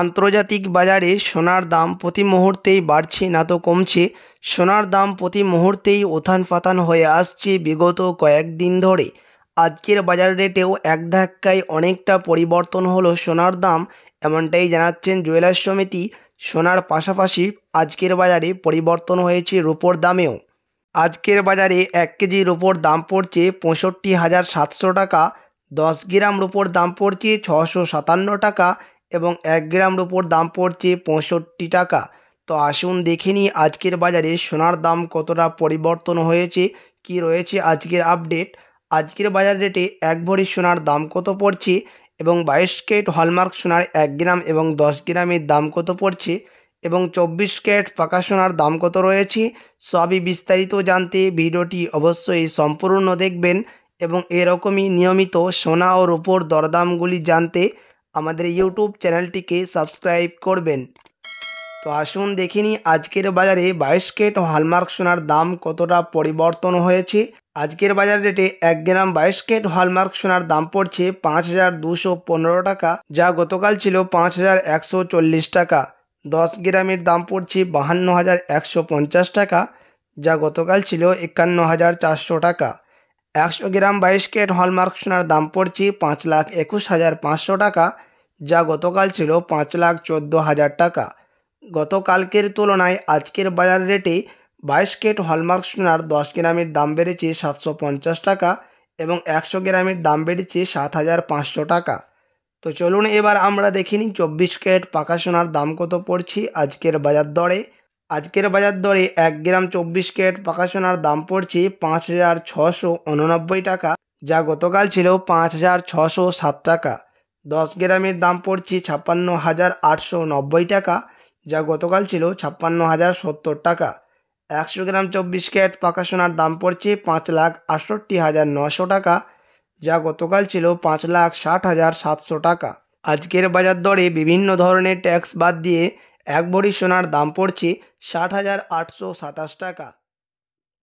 আন্তর্জাতিক বাজারে সোনার দাম প্রতি মুহূর্তেই বাড়ছে না তো কমছে সোনার দাম প্রতি মুহূর্তেই ওথান পাতান হয়ে আসছে বিগত কয়েকদিন ধরে আজকের বাজার রেটেও এক ধাক্কায় অনেকটা পরিবর্তন হলো সোনার দাম এমনটাই জানাচ্ছেন জুয়েলার্স সমিতি সোনার পাশাপাশি আজকের বাজারে পরিবর্তন হয়েছে রুপোর দামেও আজকের বাজারে এক কেজি রুপোর দাম পড়ছে পঁয়ষট্টি হাজার সাতশো টাকা দশ গ্রাম রুপোর দাম পড়ছে ছশো সাতান্ন টাকা এবং এক গ্রাম রুপোর দাম পড়ছে পঁয়ষট্টি টাকা তো আসুন দেখে নিই আজকের বাজারে সোনার দাম কতটা পরিবর্তন হয়েছে কি রয়েছে আজকের আপডেট আজকের বাজার রেটে এক ভরি সোনার দাম কত পড়ছে এবং বাইশ কেট হলমার্ক সোনার এক গ্রাম এবং দশ গ্রামের দাম কত পড়ছে এবং চব্বিশ ক্যারেট পাকা সোনার দাম কত রয়েছে সবই বিস্তারিত জানতে ভিডিওটি অবশ্যই সম্পূর্ণ দেখবেন এবং এরকমই নিয়মিত সোনা ও রূপোর দরদামগুলি জানতে আমাদের ইউটিউব চ্যানেলটিকে সাবস্ক্রাইব করবেন তো আসুন দেখিনি আজকের বাজারে কেট হলমার্ক সোনার দাম কতটা পরিবর্তন হয়েছে আজকের বাজার রেটে এক গ্রাম বাইশ কেট হলমার্ক সোনার দাম পড়ছে পাঁচ হাজার দুশো পনেরো টাকা যা গতকাল ছিল পাঁচ হাজার একশো চল্লিশ টাকা দশ গ্রামের দাম পড়ছে বাহান্ন হাজার একশো পঞ্চাশ টাকা যা গতকাল ছিল একান্ন হাজার চারশো টাকা একশো গ্রাম বাইশ কেট হলমার্ক সোনার দাম পড়ছে পাঁচ লাখ একুশ হাজার পাঁচশো টাকা যা গতকাল ছিল পাঁচ লাখ চোদ্দো হাজার টাকা গতকালকের তুলনায় আজকের বাজার রেটে বাইশ কেট হলমার্ক সোনার দশ গ্রামের দাম বেড়েছে সাতশো পঞ্চাশ টাকা এবং একশো গ্রামের দাম বেড়েছে সাত হাজার পাঁচশো টাকা তো চলুন এবার আমরা দেখি নিই চব্বিশ কেট পাকা সোনার দাম কত পড়ছে আজকের বাজার দরে আজকের বাজার দরে এক গ্রাম চব্বিশ কেট পাকা সোনার দাম পড়ছে পাঁচ হাজার ছশো উননব্বই টাকা যা গতকাল ছিল পাঁচ হাজার ছশো সাত টাকা দশ গ্রামের দাম পড়ছে ছাপ্পান্ন হাজার আটশো নব্বই টাকা যা গতকাল ছিল ছাপ্পান্ন হাজার সত্তর টাকা একশো গ্রাম চব্বিশ ক্যারেট পাকা সোনার দাম পড়ছে পাঁচ লাখ আটষট্টি হাজার নশো টাকা যা গতকাল ছিল পাঁচ লাখ ষাট হাজার সাতশো টাকা আজকের বাজার দরে বিভিন্ন ধরনের ট্যাক্স বাদ দিয়ে এক ভরি সোনার দাম পড়ছে ষাট হাজার আটশো সাতাশ টাকা